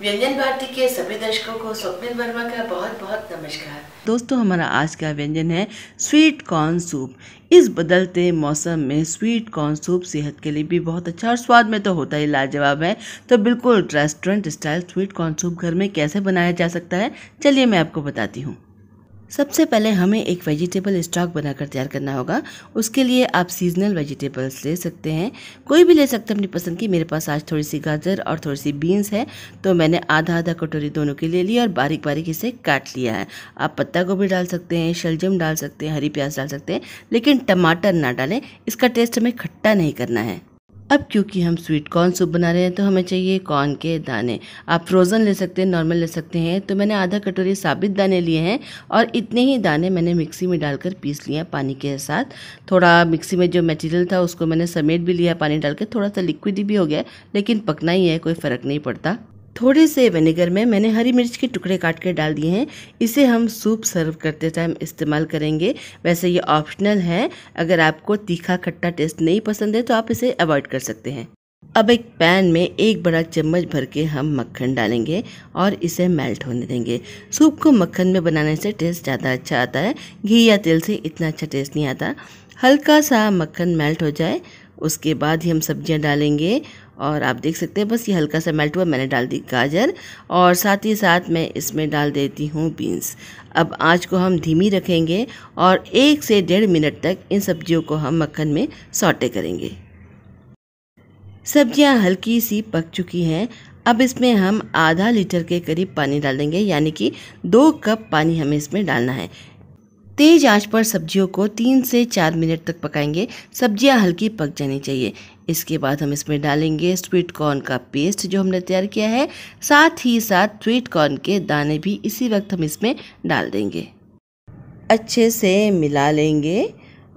व्यंजन भारती के सभी दर्शकों को स्वप्निल वर्मा का बहुत बहुत नमस्कार दोस्तों हमारा आज का व्यंजन है स्वीट कॉर्न सूप इस बदलते मौसम में स्वीट कॉर्न सूप सेहत के लिए भी बहुत अच्छा और स्वाद में तो होता ही लाजवाब है तो बिल्कुल restaurant style sweet corn soup घर में कैसे बनाया जा सकता है चलिए मैं आपको बताती हूँ सबसे पहले हमें एक वेजिटेबल स्टॉक बनाकर तैयार करना होगा उसके लिए आप सीजनल वेजिटेबल्स ले सकते हैं कोई भी ले सकते हैं अपनी पसंद की मेरे पास आज थोड़ी सी गाजर और थोड़ी सी बीन्स है तो मैंने आधा आधा कटोरी दोनों के लिए ली और बारीक बारीक इसे काट लिया है आप पत्ता गोभी डाल सकते हैं शलजम डाल सकते हैं हरी प्याज डाल सकते हैं लेकिन टमाटर ना डालें इसका टेस्ट हमें खट्टा नहीं करना है अब क्योंकि हम स्वीट कॉर्न सूप बना रहे हैं तो हमें चाहिए कॉर्न के दाने आप फ्रोज़न ले सकते हैं नॉर्मल ले सकते हैं तो मैंने आधा कटोरी साबित दाने लिए हैं और इतने ही दाने मैंने मिक्सी में डालकर पीस लिया पानी के साथ थोड़ा मिक्सी में जो मटेरियल था उसको मैंने समेट भी लिया पानी डाल के थोड़ा सा लिक्विड भी हो गया लेकिन पकना ही है कोई फ़र्क नहीं पड़ता थोड़े से विनेगर में मैंने हरी मिर्च के टुकड़े काट कर डाल दिए हैं इसे हम सूप सर्व करते टाइम इस्तेमाल करेंगे वैसे ये ऑप्शनल है अगर आपको तीखा खट्टा टेस्ट नहीं पसंद है तो आप इसे अवॉइड कर सकते हैं अब एक पैन में एक बड़ा चम्मच भर के हम मक्खन डालेंगे और इसे मेल्ट होने देंगे सूप को मक्खन में बनाने से टेस्ट ज़्यादा अच्छा आता है घी या तेल से इतना अच्छा टेस्ट नहीं आता हल्का सा मक्खन मेल्ट हो जाए उसके बाद ही हम सब्जियां डालेंगे और आप देख सकते हैं बस ये हल्का सा मेल्ट हुआ मैंने डाल दी गाजर और साथ ही साथ मैं इसमें डाल देती हूँ बीन्स अब आँच को हम धीमी रखेंगे और एक से डेढ़ मिनट तक इन सब्जियों को हम मक्खन में सौटे करेंगे सब्जियां हल्की सी पक चुकी हैं अब इसमें हम आधा लीटर के करीब पानी डाल देंगे यानी कि दो कप पानी हमें इसमें डालना है तेज आंच पर सब्जियों को तीन से चार मिनट तक पकाएंगे सब्जियां हल्की पक जानी चाहिए इसके बाद हम इसमें डालेंगे स्वीट कॉर्न का पेस्ट जो हमने तैयार किया है साथ ही साथ स्वीट कॉर्न के दाने भी इसी वक्त हम इसमें डाल देंगे अच्छे से मिला लेंगे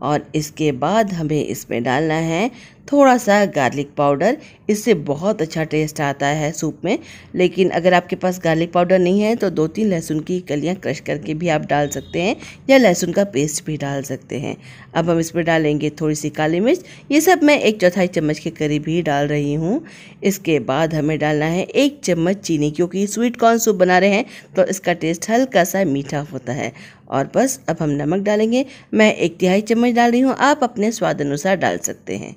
और इसके बाद हमें इसमें डालना है थोड़ा सा गार्लिक पाउडर इससे बहुत अच्छा टेस्ट आता है सूप में लेकिन अगर आपके पास गार्लिक पाउडर नहीं है तो दो तीन लहसुन की कलियाँ क्रश करके भी आप डाल सकते हैं या लहसुन का पेस्ट भी डाल सकते हैं अब हम इसमें डालेंगे थोड़ी सी काली मिर्च ये सब मैं एक चौथाई चम्मच के करीब ही डाल रही हूँ इसके बाद हमें डालना है एक चम्मच चीनी क्योंकि स्वीट कॉर्न सूप बना रहे हैं तो इसका टेस्ट हल्का सा मीठा होता है और बस अब हम नमक डालेंगे मैं एक तिहाई चम्मच डाल रही हूँ आप अपने स्वाद अनुसार डाल सकते हैं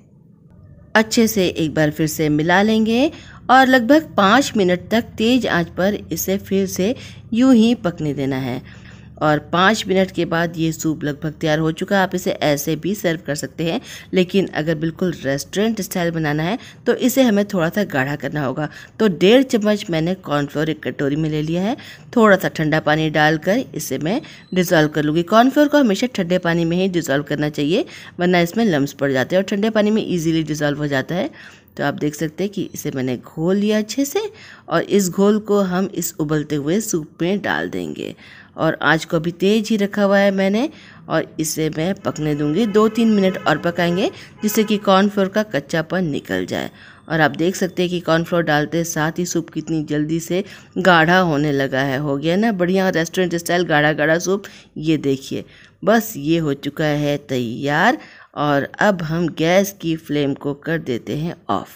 अच्छे से एक बार फिर से मिला लेंगे और लगभग पाँच मिनट तक तेज़ आंच पर इसे फिर से यूं ही पकने देना है और पाँच मिनट के बाद ये सूप लगभग तैयार हो चुका है आप इसे ऐसे भी सर्व कर सकते हैं लेकिन अगर बिल्कुल रेस्टोरेंट स्टाइल बनाना है तो इसे हमें थोड़ा सा गाढ़ा करना होगा तो डेढ़ चम्मच मैंने कॉर्नफ्लोर एक कटोरी में ले लिया है थोड़ा सा ठंडा पानी डालकर इसे मैं डिज़ोल्व कर लूँगी कॉर्नफ्लोर को हमेशा ठंडे पानी में ही डिज़ोल्व करना चाहिए वरना इसमें लम्ब पड़ जाते हैं और ठंडे पानी में ईजिली डिज़ोल्व हो जाता है तो आप देख सकते हैं कि इसे मैंने घोल लिया अच्छे से और इस घोल को हम इस उबलते हुए सूप में डाल देंगे और आँच को भी तेज़ ही रखा हुआ है मैंने और इसे मैं पकने दूंगी दो तीन मिनट और पकाएंगे जिससे कि कॉर्नफ्लोर का कच्चापन निकल जाए और आप देख सकते हैं कि कॉर्नफ्लोर डालते साथ ही सूप कितनी जल्दी से गाढ़ा होने लगा है हो गया ना बढ़िया रेस्टोरेंट स्टाइल गाढ़ा गाढ़ा सूप ये देखिए बस ये हो चुका है तैयार और अब हम गैस की फ्लेम को कर देते हैं ऑफ़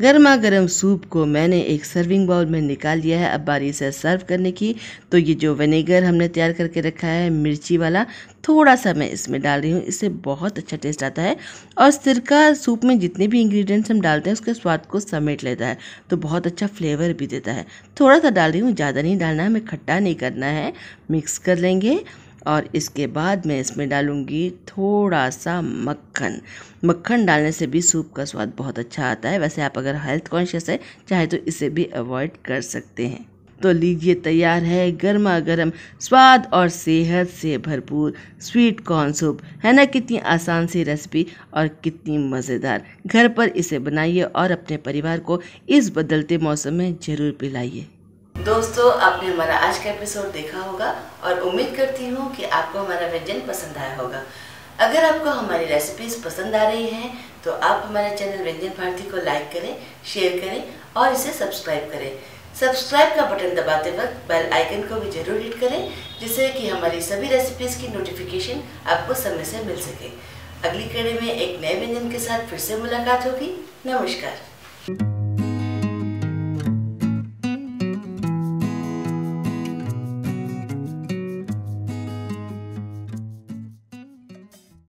गर्मा गर्म सूप को मैंने एक सर्विंग बाउल में निकाल लिया है अब बारी से सर्व करने की तो ये जो विनेगर हमने तैयार करके रखा है मिर्ची वाला थोड़ा सा मैं इसमें डाल रही हूँ इससे बहुत अच्छा टेस्ट आता है और सिरका सूप में जितने भी इंग्रेडिएंट्स हम डालते हैं उसके स्वाद को समेट लेता है तो बहुत अच्छा फ्लेवर भी देता है थोड़ा सा डाल रही हूँ ज़्यादा नहीं डालना है हमें खट्टा नहीं करना है मिक्स कर लेंगे और इसके बाद मैं इसमें डालूंगी थोड़ा सा मक्खन मक्खन डालने से भी सूप का स्वाद बहुत अच्छा आता है वैसे आप अगर हेल्थ कॉन्शियस है चाहे तो इसे भी अवॉइड कर सकते हैं तो लीजिए तैयार है गर्मा गर्म स्वाद और सेहत से भरपूर स्वीट कॉर्न सूप है ना कितनी आसान सी रेसिपी और कितनी मज़ेदार घर पर इसे बनाइए और अपने परिवार को इस बदलते मौसम में ज़रूर पिलाइए दोस्तों आपने हमारा आज का एपिसोड देखा होगा और उम्मीद करती हूँ कि आपको हमारा व्यंजन पसंद आया होगा अगर आपको हमारी रेसिपीज पसंद आ रही हैं तो आप हमारे चैनल व्यंजन भारती को लाइक करें शेयर करें और इसे सब्सक्राइब करें सब्सक्राइब का बटन दबाते वक्त बेल आइकन को भी जरूर हिट करें जिससे कि हमारी सभी रेसिपीज की नोटिफिकेशन आपको समय से मिल सके अगली कड़ी में एक नए व्यंजन के साथ फिर से मुलाकात होगी नमस्कार